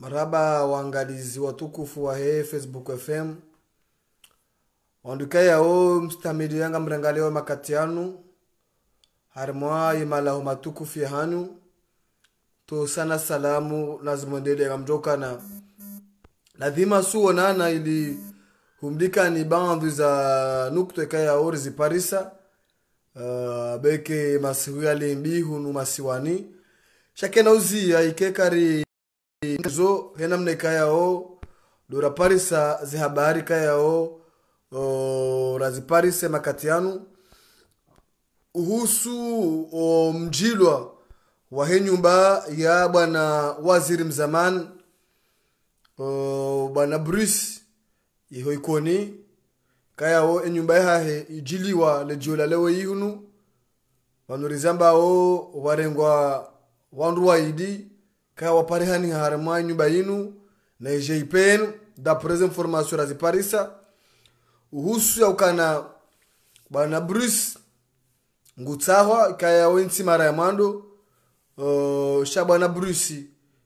maraba waangalizi watukufu wa hey, facebook fm onduka yao mstamiliyanga mrangalewa makati yanu harimwa imalaho matukufu yahanu tosana salamu lazimwendelea mjokana lazima suonana ili humdikani bandu za nukteka yao riziparisa uh, beke masihu yalimbi hunu masiwani shakena ikekari zo henamne kayao dora parisa zihabari kayao o, raziparise makati yanu uhusu o, mjilwa wa he nyumba ya bwana waziri mzaman bwana bruce iho ikoni kayawo enyumba yahahe ijiliwa lejiola lewe ihunu vanurizambawo warengwa wandu waidi ka waparihani harimo nyumba yinu na ijipenu d'après information raziparisa uhusu ya ukana bwana bruce ngutsahwa kaya wensi mara ya mando uh, sha bwana bruce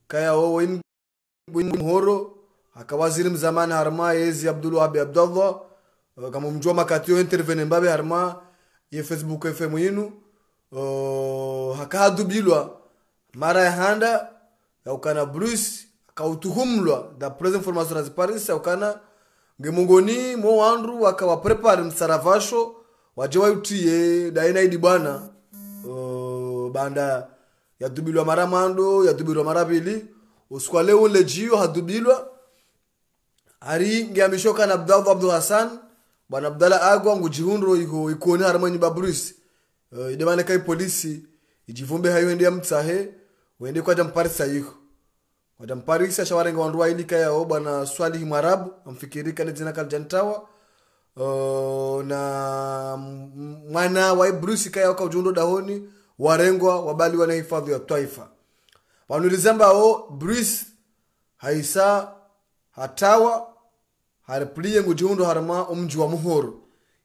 kaya woimhoro akawaziri mzamani harma yezi abdulwahabi abdallah uh, kama mjua makatio intervene mbabe harma ye facebook fm yinu uh, hakahadubilwa mara ya handa yaukana bruce akautuhumlwa da presa information aziparisa yaukana ngemungoni mo wandu akawaprepare msaravasho waje wautiye dainaidi bwana uh, banda yadubilwa mara mando yadubilwa mara pili usiku leo ule jio hadubilwa ari ngeamishoka na abdallah abdu hasan bwana abdala agwa ngujihundro iko ikoni harimwe nyumba bruce uh, eh, idemaneka ipolisi ijivumbe hayo ende ya mtsahe kwa kwata mparisa yiko watamparisa shawarenga wandu wailika yao bwana swalihi mwarabu amfikirika ni jina kaljantawa uh, oh, na mwana wa brusi kayao kaujundo dahoni warengwa wabali wana hifadhi ya twaifa wanulizamba ao bruce haisa hatawa haripuliye ngujundo harma omji wa muhoro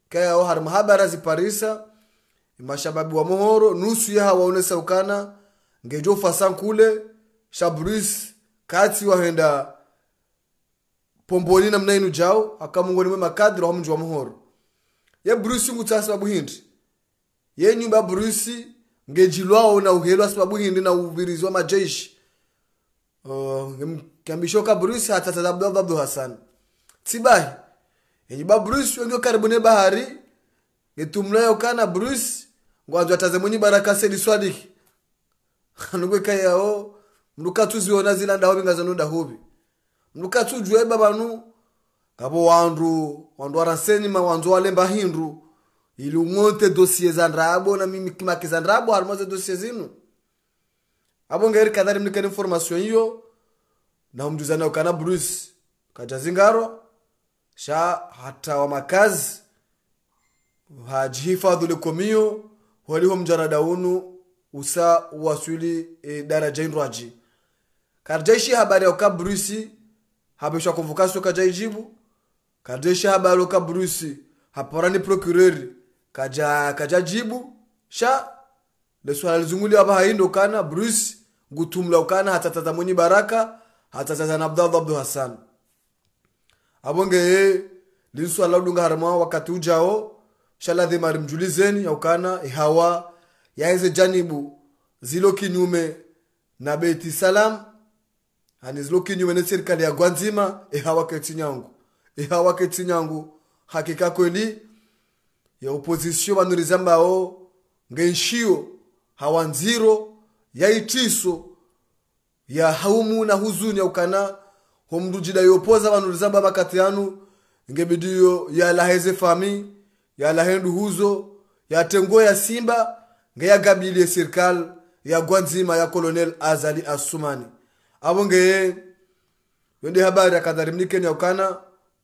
kayao harima habara ziparisa mashababi wa muhoro nusu yaha waone saukana ngejo fasan kule sha kati wahenda pomboni na mnainu jao akamungoni mwe makadro wamunji wa muhoro ye brusi ngutsasi hindi ye nyumba brusi ngejilwawo na uhelwa hindi na uvirizi wa majeshi uh, ka brusi hatatata abdallah abdul hasan tsibahi yenye babrusi wengiwo karibu ne bahari ngetumlayo kana brusi ngwanjwa taze mwenye baraka sedi swadiki anugwe anugweka yawo mluka tuziona zila ndahobi ngazalonda hobi mluka tujueba banu ngabo wandu wandu waransenyima wandu walemba hindu ili ung'ote dosie za ndrabo na mimi kimaki za ndrabo harimo ze dosie zinu abo ngeri kadhari mnikeni information hiyo na umjuzana ukana bruce kaja zingaro sha hata wa makazi hajihifadhu lekomio waliho mjarada unu usa waswili e, eh, daraja inrwaji kardeshi habari yauka brusi habishwa kuvukasi ukajaijibu kardeshi habari yauka brusi haporani procureri kaja kaja jibu sha leswala lizunguli hapa haindo kana brusi ngutumla ukana hatatata mwenye baraka hatatata na abdallah abdu hasan abonge ye linswala udunga harama wakati ujao shaladhima rimjulizeni yaukana ihawa yaize janibu zilo kinyume na beti salam and is looking nyuma serikali ya gwanzima keti nyangu keti nyangu hakika kweli ya opposition vanhu rizambawo ngenshiyo hawanziro ya itiso ya haumu na huzuni ya ukana homndu jida yopoza vanhu rizamba makati yanu ngebidiyo ya laheze fami ya lahendu huzo ya tengo ya simba ngeyagabilie serikali ya gwanzima ya kolonel azali asumani awonge yondi habari akadhari mni kenya ukana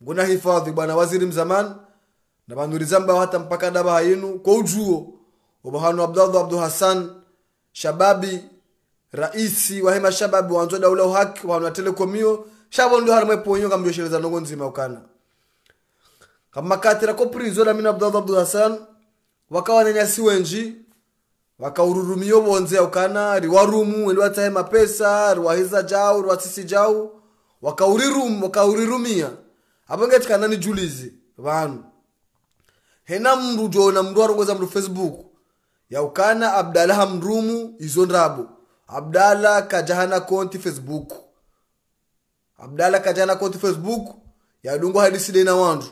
nguna hifadhi bwana waziri mzaman na bandurizamba hata mpaka daba hayinu kwa ujuo ubahanu abdallah abdu hasan shababi raisi wa hema shababi wanzo daula uhaki wahanu atelekomio shabo ndo harimwe ponyo kamjoshereza nongo nzima ukana kamakatira ko prizo na mina abdallah abdu hasan wakawa nanyasi wenji wakaururumia bonze ukana riwarumu ili watsaye mapesa riwahiza jau riwatsisi jau wakaurirum wakaurirumia apo ngetikana ni julizi vanu hena mndu jona mndu arongoza mndu facebook yaukana abdala hamrumu izo ndabo abdalah kajahana konti facebook abdalah kajahana konti facebook ya dungu hadisi na wandu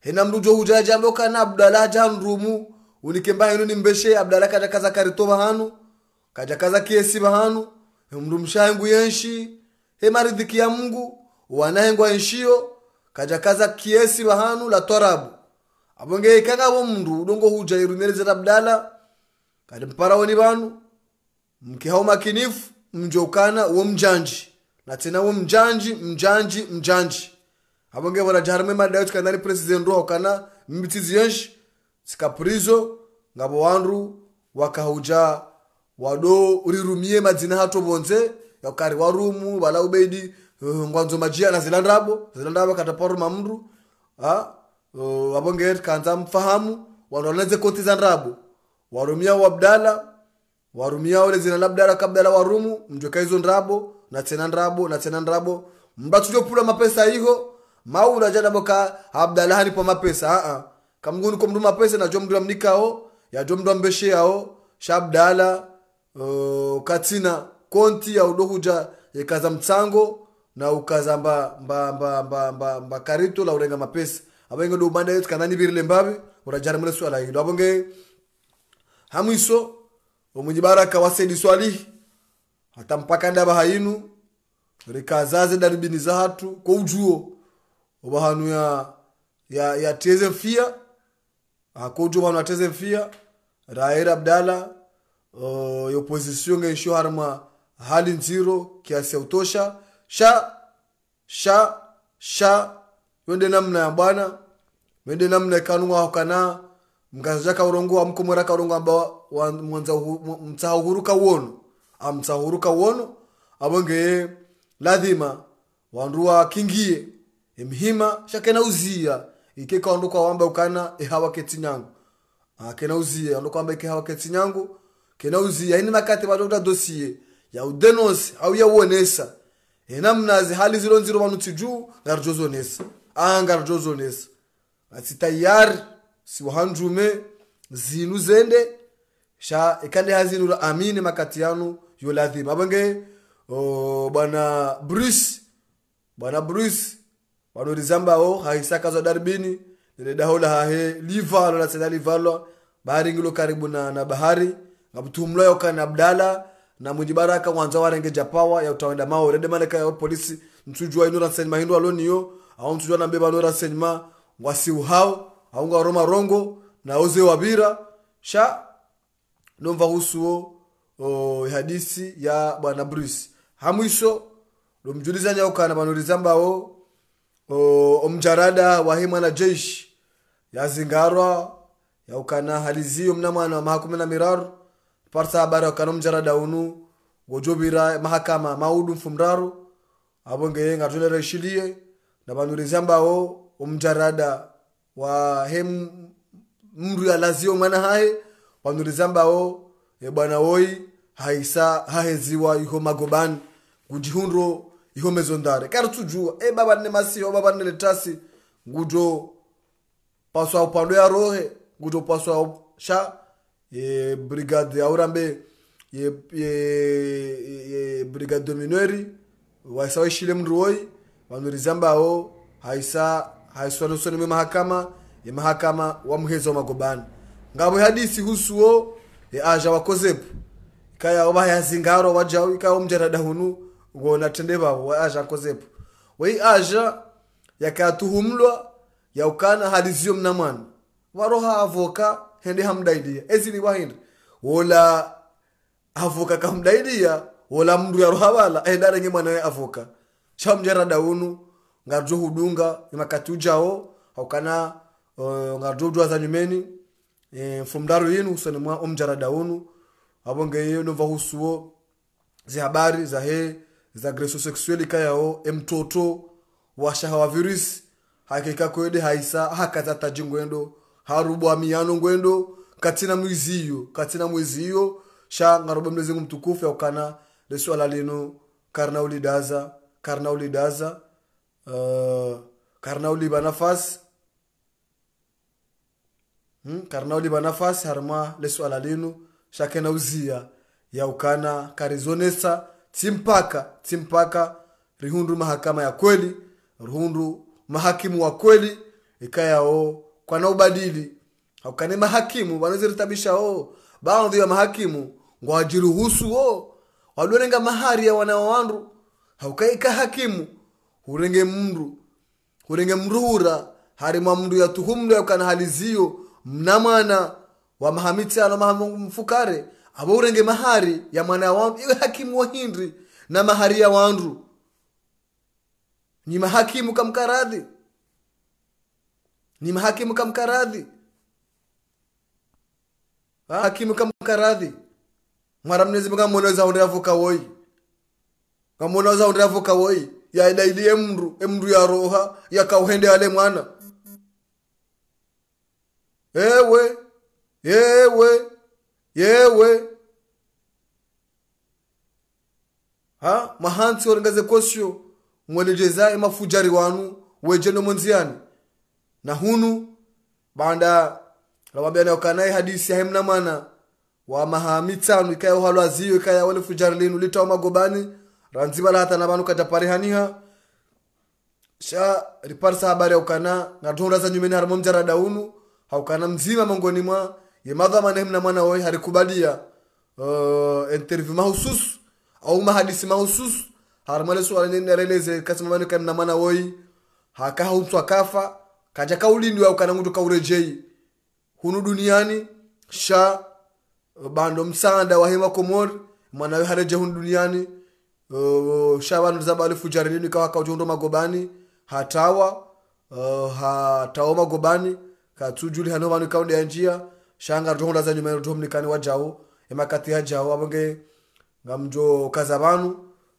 hena mndu mbokana abdalah abdala rumu ulikemba ni mbeshe abdala kaja kajakaza karitoba hanu kajakaza kiesiba hanu mndu mshangu yenshi he maridhiki ya mungu wanahengwa kaja kaza kiesi bahanu la twarabu abonge ikangabo mdu udongo huja irumereze abdala kaja kadi mparawoni banu mkihao makinifu mjokana wo mjanji na tena wo mjanji mjanji mjanji abonge bora jarme madayo kanani president roho kana mbitizi yenshi sikapurizo ngabo wandu wakahuja wado urirumie madzina hato bonze yakari warumu bala ubedi uh, eh, ngwanzo majia na zilandabo zilandabo kataparu mamru ha uh, eh, wabonge kanza mfahamu wanoleze koti za ndabo warumia wabdala warumia ole zina labdala kabdala warumu mjoka hizo ndabo na tena ndabo na tena ndabo mbatulio pula mapesa hiyo maula jana boka abdalahani po mapesa a uh-uh. a ah kamgunu ko mduma pese na jomdula mnikao ya jomdula mbeshe yao shabdala uh, katina konti ya udohuja yekaza mtsango na ukaza mba mba mba mba mba, mba karito la urenga mapesa abenge do banda yetu kanani birile mbabe urajara mule swala hilo abonge hamwiso omwenye baraka wasedi swali atampaka mpaka ndaba hainu rikazaze darbini za ko ujuo obahanu ya ya ya tezefia kojuban wa teze fia raer abdala uh, yoposition ngeisho harma hali nziro kiasi ya utosha sha sha sha yonde namna ya bwana mende namna ikanunga hokana mkazaja kaurongo amkomora kaurongo amba wa mwanza mtsahuru kawono amtsahuru kawono abonge lazima wandu wakingie emhima shakena uzia ike kaondo kwa wamba ukana ehawa keti ketinyango ah kena uziye ando kwamba ike keti ketinyango kena uziye makati yaani makate bajokuta dossier ya udenos au ya uonesa enamnazi hali ziro nziro vanuti juu ngarijozonesa aa ngarijozonesa ati tayari siwahandrume zinu zende sha ikande hazinura amine makati yanu yoladhima oh, bwana bruce bwana bruce malori zambawo oh, hahisakazwa darubini dahola hahe livalwa nasena livalwa bahari ngilo karibu na, na bahari ngabutumula yoka na abdala na mwinji baraka wanza warenge japawa ya utawenda mao rede maleka ya polisi msujua ino rasenma hindo aloniyo oh. au msujua na mbeba wasi rasenma au nga roma rongo na oze wabira sha nomva husuo oh, hadisi ya bwana bruce hamwiso domjulizanya ukana banorizambao omjarada wa hii mwanajeshi yazingarwa yaukana haliziyo mnamwana mahakumi na miraru parsa habari yaukana omjarada unu gojobira mahakama maudu mfumraru abongeye ngatulera ishilie nabanurizi ambawo omjarada wa he mndu yalaziyo mwana hahe wanurizi ambawo ebwana woi haisa haheziwa iho magobani gujihundro ihomezondare kari tsudzuwa e eh, baba nine masiyo oh, baba nine letasi ngudo paswawo pando ya rohe ngudo paswawo sha ye brigade yaurambe ye, ye, ye, ye brigade dominary waisa weshile mndiroi vanhu rizambawo haisa haiswa nosonimwe mahakama yemahakama wamuheza wamagobani ngavo yadisi husuwo yeazha wakozepu ikayawo vayazingaro wajau ikayawo mjaradahunu ngona tende babo we aja akozepo we aja yakatuhumlwa yaukana hadiziyo mnamwana waroha avoka hende hamdaidia ezili wahinde wola avoka kamdaidia wola mndu yaroha wala mwana mwanawe avoka shamjara daunu ngarjo hudunga imakati ujao haukana uh, ngarjo ujwaza nyumeni e, mfumdaru yinu husani mwa omjara daunu abonge yenu vahusuo zihabari za hee za greso sexueli kayawo emtoto washaha wa virus hakeka kwede haisa hakatataji ngwendo harubwamiyano ngwendo katina mwiziyo katina mweziyo sha ngarobe mlezengu mtukufu yaukana leswala lino karna ulidaza karna ulidaza uh, karna uliba hmm? karna uliba harma leswala lino shakena uzia yaukana karizonesa timpaka timpaka rihundu mahakama ya kweli rihundu mahakimu wa kweli ikayao oh, kwana ubadili haukane mahakimu wanaziretabisha o oh, baadhi ya mahakimu ngwajiruhusu o oh, walurenga mahari ya wanaowandu haukaika hakimu hurenge mndu hurenge mruhura harimwa mndu ya tuhumdu yaukana haliziyo mna mwana wa mahamitano mahamfukare avaurenge mahari ya mwana wa wandu iwe hakimu wa na mahari ya wandu ni mahakimu kamkaradhi ni mahakimu kamkaradhi hakimu kamkaradhi mwara mnezi munga mwoneza undi woi kamwoneza undi avuka woi yaidaidi emndu emndu ya roha yakauhende ale mwana ewe ewe yewe ha mahansi orengaze kosyo mwelejeza emafujari wanu weje nomonziani na hunu banda lawambia nayokanai e hadisi haimna mana wa maha tsanu ikaya uhalwaziyo ikaya wale fujari linu litawa magobani ranzivala hata na vanu kataparihaniha sha riparsa habari ya na ngathonraza nyumeni harimo mjarada unu haukana mzima mongoni mwa ye yemadhamana mwana oy harikubalia uh, eh, interview mahusus au mahadisi mahusus harmale kasi mwana kan na mwana kamnamwana haka hakahauntu akafa kaja kaulindwa au kanangutu kaurejei hunu duniani sha bando msanda wa hema komor mwana mwanawe hareje hunu duniani uh, sha bandu zabali fujarilini kawa kaujondo magobani hatawa uh, eh, hatawa magobani katujuli hano ni kaunde ya njia shangara tongolaza nyuma yetu mnikani wa jao emakati ya jao abonge ngamjo kazabanu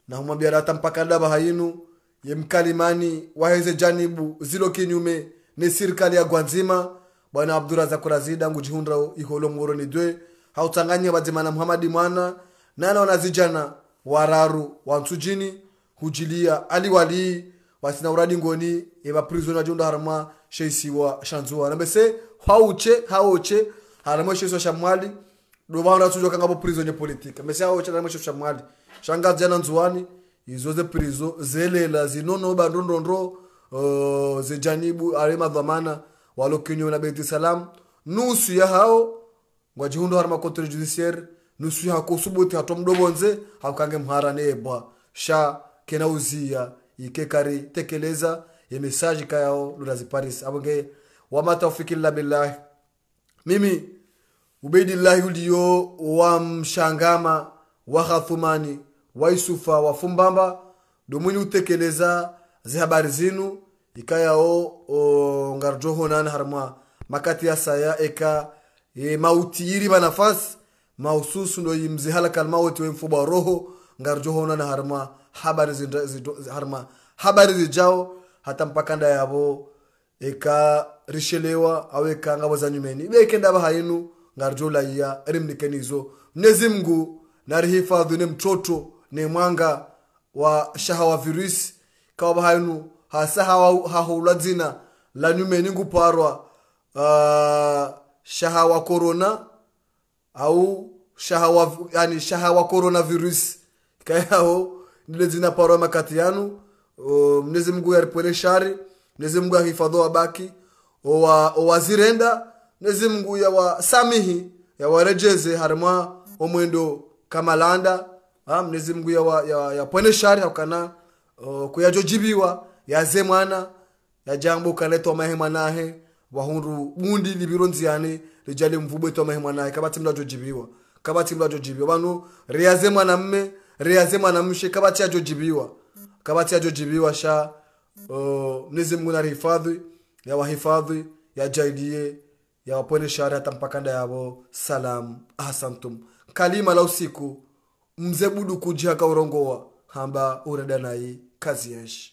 na humwambia data mpaka daba hainu yemkalimani mkalimani waheze janibu zilo kinyume ni serikali ya gwanzima bwana abdurazak razida ngujihundra ikolo mgoro ni dwe hautanganya badzimana muhamadi mwana nana wanazijana wararu wansujini hujilia aliwalii wasina uradi ngoni eva prizoni ajunda harma sheisiwa shanzuwa nambese hauche haoche harimo shiso shamwali rubanda tuzo kangabo prison ya politika mesi aho chana mwisho shamwali shangazi yana nzuwani izo ze prison zelela zinono ba bandondondro uh, ze zejanibu arema dhamana kinyo na beti salam nusu ya hao ngwajihundo harima kotere judiciaire nusu ya hakosubuti hato mdobonze hakange mhara nebwa sha kena uzia ike kari tekeleza ye message kayao lulaziparis abonge wa matawfikilla illa billahi mimi ubeidillahi uliyo wa mshangama wa hathumani wa isufa wa fumbamba domwini utekeleza zihabari zinu ikayao ngarjohonan harmwa makati ya saya eka e, mauti yiriba nafasi mahususu ndo yimzihalakal mauti wemfuba wa roho ngarjohonan harmwa habari harma habari zijao hata mpaka nda yavo eka rishelewa aweka ngabo za nyumeni beke ndaba hainu ngarjolaiya rimnikenizo mnezi mngu narihifadhi ne mtoto ne mwanga wa shaha wa virus kawa hainu hasa hahoula dzina la nyumeni nguparwa uh, shaha wa corona au shaha wa yani shaha shahawa coronavirus kayaho ndile dzina parwa makati yanu uh, mnezi mngu yaripwele shari mnezi mngu ahifadhi wabaki owa owazirenda nezi mngu yawasamihi yawarejeze harimwa omwendo kamalanda mnezi mngu yapweneshari ya, ya hakukana uh, kuyajojibiwa yaze mwana yajambo ukanetwa mahe mwanahe wahundu mundi libiro nziyane lijali mvubwe twa mahe mwanahe kabati mlajojibiwa kabati mlajojibiwa banu riyaze mwana mme riyaze mwana mshe kabati yajojibiwa kabati yajojibiwa sha uh, mnezi mngu narihifadhi ya wahifadhi ya jaidie ya wapone shahada hata mpakanda yavo salam ahasantum kalima la usiku mzebudu kujiaka urongoa hamba uredanai kazi yenshi